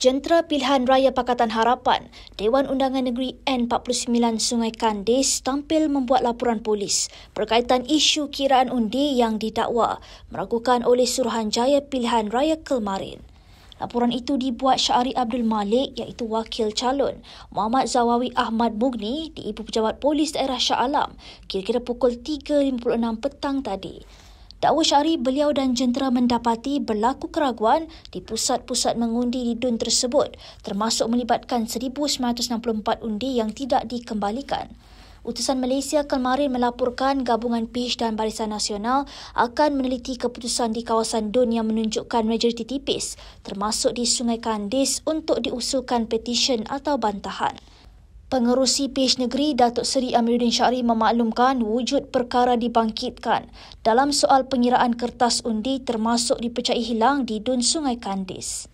Jentera Pilihan Raya Pakatan Harapan, Dewan Undangan Negeri N49 Sungai Kandis tampil membuat laporan polis berkaitan isu kiraan undi yang didakwa meragukan oleh Suruhanjaya Pilihan Raya kemarin. Laporan itu dibuat Syahri Abdul Malik iaitu wakil calon Muhammad Zawawi Ahmad Mugni di Ibu Pejabat Polis Daerah Shah Alam kira-kira pukul 3.56 petang tadi. Dakwa syari beliau dan jentera mendapati berlaku keraguan di pusat-pusat mengundi di DUN tersebut termasuk melibatkan 1,964 undi yang tidak dikembalikan. Utusan Malaysia kemarin melaporkan gabungan PIH dan Barisan Nasional akan meneliti keputusan di kawasan DUN yang menunjukkan majoriti tipis termasuk di Sungai Kandis untuk diusulkan petisyen atau bantahan. Pengerusi Pej Negeri Datuk Seri Amiruddin Syari memaklumkan wujud perkara dibangkitkan dalam soal pengiraan kertas undi termasuk dipercayai hilang di Dun Sungai Kandis.